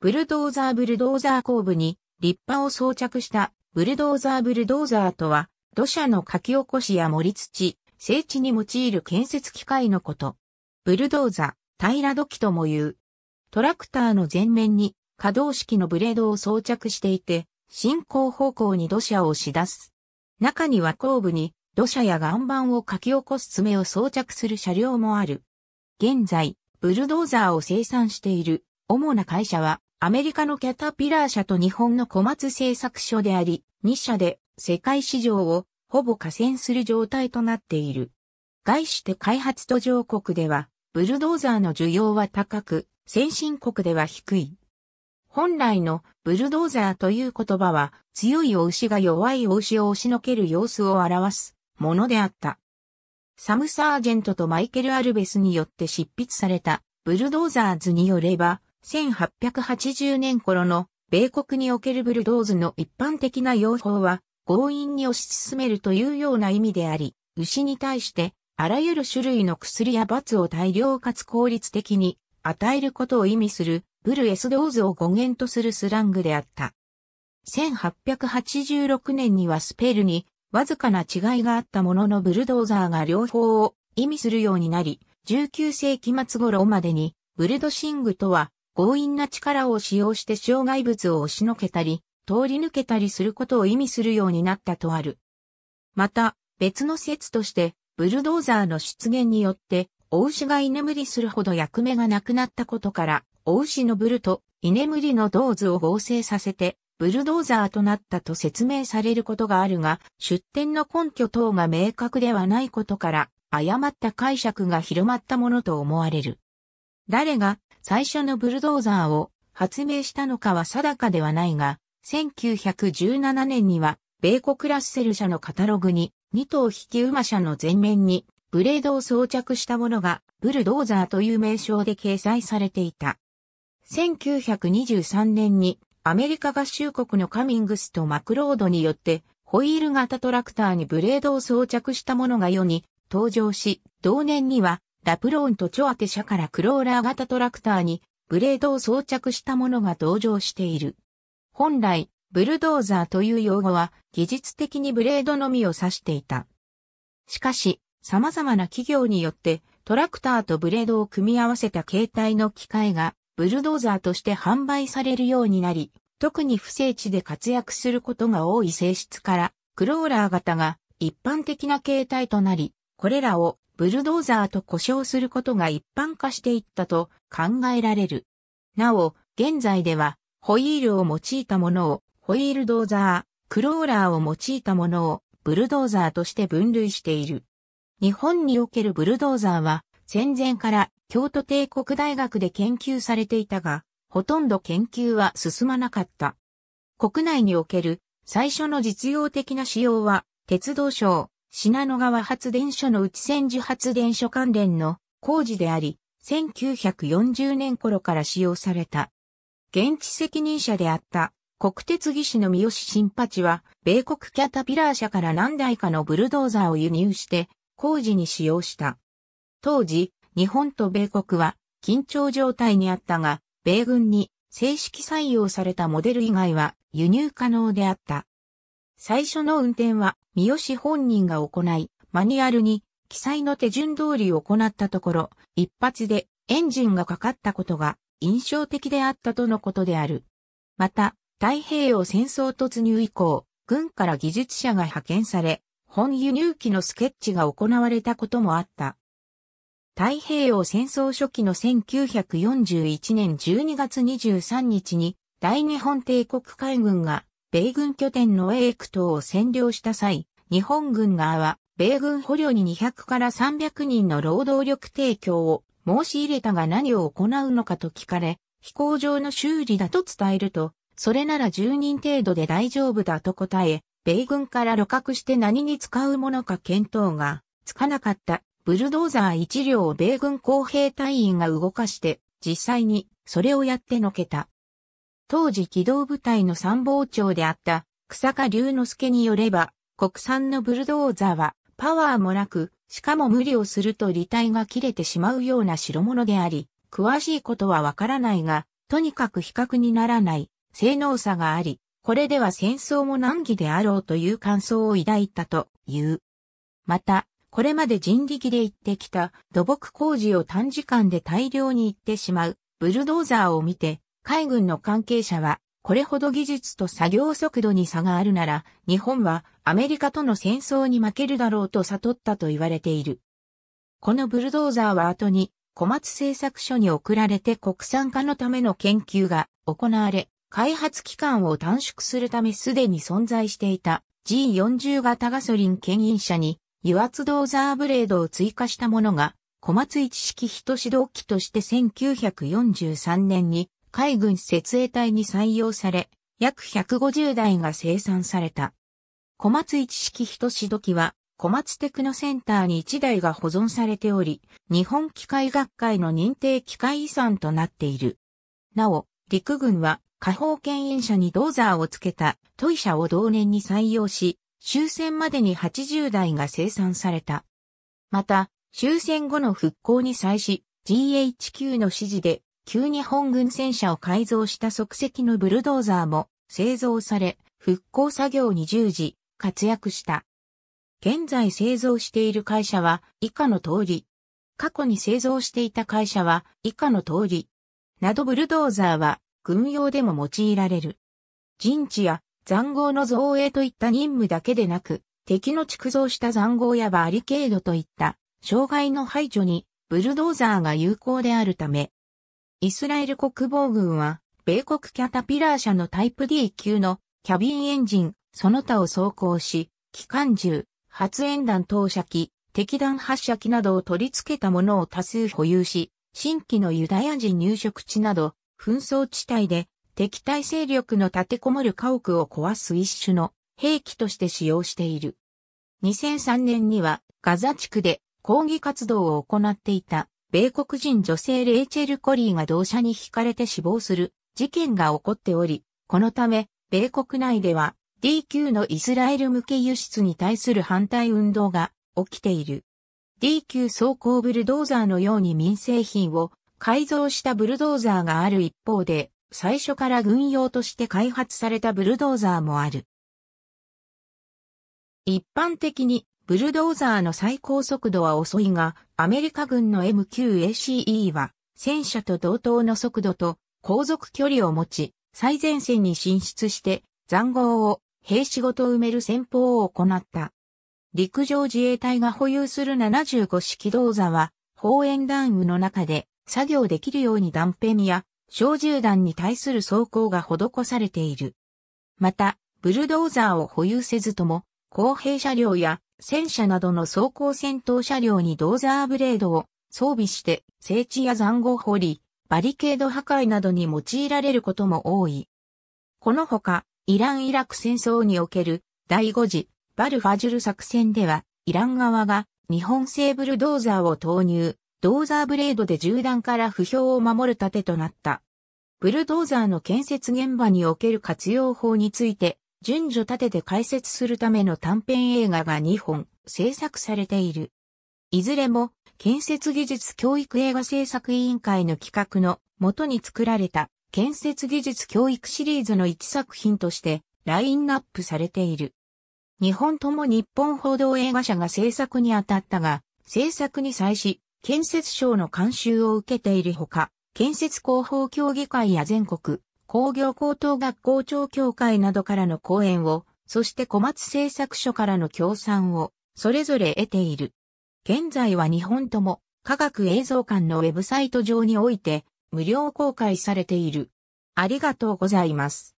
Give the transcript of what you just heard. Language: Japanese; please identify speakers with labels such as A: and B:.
A: ブルドーザーブルドーザー後部に立派を装着したブルドーザーブルドーザーとは土砂の書き起こしや盛り土、整地に用いる建設機械のこと。ブルドーザ、ー、平土器とも言う。トラクターの前面に可動式のブレードを装着していて、進行方向に土砂を押し出す。中には後部に土砂や岩盤を書き起こす爪を装着する車両もある。現在、ブルドーザーを生産している主な会社はアメリカのキャタピラー社と日本の小松製作所であり、2社で世界市場をほぼ河川する状態となっている。外して開発途上国では、ブルドーザーの需要は高く、先進国では低い。本来のブルドーザーという言葉は、強いお牛が弱いお牛を押しのける様子を表すものであった。サム・サージェントとマイケル・アルベスによって執筆されたブルドーザーズによれば、1880年頃の米国におけるブルドーズの一般的な用法は強引に推し進めるというような意味であり、牛に対してあらゆる種類の薬や罰を大量かつ効率的に与えることを意味するブルエスドーズを語源とするスラングであった。1886年にはスペルにわずかな違いがあったもののブルドーザーが両方を意味するようになり、19世紀末頃までにブルドシングとは強引な力を使用して障害物を押しのけたり、通り抜けたりすることを意味するようになったとある。また、別の説として、ブルドーザーの出現によって、大牛が居眠りするほど役目がなくなったことから、大牛のブルと居眠りのドーズを合成させて、ブルドーザーとなったと説明されることがあるが、出典の根拠等が明確ではないことから、誤った解釈が広まったものと思われる。誰が最初のブルドーザーを発明したのかは定かではないが、1917年には、米国ラッセル社のカタログに、2頭引き馬車の前面に、ブレードを装着したものが、ブルドーザーという名称で掲載されていた。1923年に、アメリカ合衆国のカミングスとマクロードによって、ホイール型トラクターにブレードを装着したものが世に登場し、同年にはラプローンとチョアテ社からクローラー型トラクターにブレードを装着したものが登場している。本来、ブルドーザーという用語は技術的にブレードのみを指していた。しかし、様々な企業によってトラクターとブレードを組み合わせた形態の機械がブルドーザーとして販売されるようになり、特に不正地で活躍することが多い性質から、クローラー型が一般的な形態となり、これらをブルドーザーと呼称することが一般化していったと考えられる。なお、現在では、ホイールを用いたものを、ホイールドーザー、クローラーを用いたものを、ブルドーザーとして分類している。日本におけるブルドーザーは、戦前から京都帝国大学で研究されていたが、ほとんど研究は進まなかった。国内における最初の実用的な使用は、鉄道省、信濃川発電所の内千住発電所関連の工事であり、1940年頃から使用された。現地責任者であった国鉄技師の三好新八は、米国キャタピラー社から何台かのブルドーザーを輸入して工事に使用した。当時、日本と米国は緊張状態にあったが、米軍に正式採用されたモデル以外は輸入可能であった。最初の運転は三好本人が行い、マニュアルに記載の手順通り行ったところ、一発でエンジンがかかったことが印象的であったとのことである。また、太平洋戦争突入以降、軍から技術者が派遣され、本輸入機のスケッチが行われたこともあった。太平洋戦争初期の1941年12月23日に大日本帝国海軍が米軍拠点のエーク島を占領した際、日本軍側は、米軍捕虜に200から300人の労働力提供を申し入れたが何を行うのかと聞かれ、飛行場の修理だと伝えると、それなら10人程度で大丈夫だと答え、米軍から旅客して何に使うものか検討がつかなかったブルドーザー1両を米軍工兵隊員が動かして、実際にそれをやってのけた。当時機動部隊の参謀長であった草加龍之介によれば、国産のブルドーザーはパワーもなく、しかも無理をすると履体が切れてしまうような代物であり、詳しいことはわからないが、とにかく比較にならない性能差があり、これでは戦争も難儀であろうという感想を抱いたという。また、これまで人力で行ってきた土木工事を短時間で大量に行ってしまうブルドーザーを見て、海軍の関係者は、これほど技術と作業速度に差があるなら、日本はアメリカとの戦争に負けるだろうと悟ったと言われている。このブルドーザーは後に小松製作所に送られて国産化のための研究が行われ、開発期間を短縮するためすでに存在していた G40 型ガソリン牽引車に油圧ドーザーブレードを追加したものが小松一式人指導機として1943年に海軍設営隊に採用され、約150台が生産された。小松一式とし時は、小松テクノセンターに1台が保存されており、日本機械学会の認定機械遺産となっている。なお、陸軍は、下方牽引車にドーザーをつけた、トイ車を同年に採用し、終戦までに80台が生産された。また、終戦後の復興に際し、GHQ の指示で旧日本軍戦車を改造した即席のブルドーザーも製造され、復興作業に従事、活躍した。現在製造している会社は以下の通り。過去に製造していた会社は以下の通り。などブルドーザーは軍用でも用いられる。陣地や残壕の造営といった任務だけでなく、敵の築造した残壕やバリケードといった障害の排除にブルドーザーが有効であるため、イスラエル国防軍は、米国キャタピラー社のタイプ D 級のキャビンエンジン、その他を走行し、機関銃、発煙弾投射機、敵弾発射機などを取り付けたものを多数保有し、新規のユダヤ人入植地など、紛争地帯で敵対勢力の立てこもる家屋を壊す一種の兵器として使用している。2003年にはガザ地区で抗議活動を行っていた米国人女性レイチェル・コリーが同社に惹かれて死亡する事件が起こっており、このため、米国内では D 級のイスラエル向け輸出に対する反対運動が起きている。D 級走行ブルドーザーのように民生品を改造したブルドーザーがある一方で、最初から軍用として開発されたブルドーザーもある。一般的にブルドーザーの最高速度は遅いが、アメリカ軍の MQACE は、戦車と同等の速度と航続距離を持ち、最前線に進出して残壕を兵士ごと埋める戦法を行った。陸上自衛隊が保有する75式銅座は、砲煙弾雨の中で作業できるように断片や小銃弾に対する装甲が施されている。また、ブルドーザーを保有せずとも、公兵車両や戦車などの装甲戦闘車両にドーザーブレードを装備して整地や残壕掘り、バリケード破壊などに用いられることも多い。このほか、イラン・イラク戦争における第5次バルファジュル作戦では、イラン側が日本製ブルドーザーを投入、ドーザーブレードで銃弾から不評を守る盾となった。ブルドーザーの建設現場における活用法について、順序立てて解説するための短編映画が2本制作されている。いずれも建設技術教育映画制作委員会の企画の元に作られた建設技術教育シリーズの1作品としてラインナップされている。日本とも日本報道映画社が制作に当たったが、制作に際し、建設省の監修を受けているほか、建設広報協議会や全国工業高等学校長協会などからの講演を、そして小松製作所からの協賛を、それぞれ得ている。現在は日本とも、科学映像館のウェブサイト上において、無料公開されている。ありがとうございます。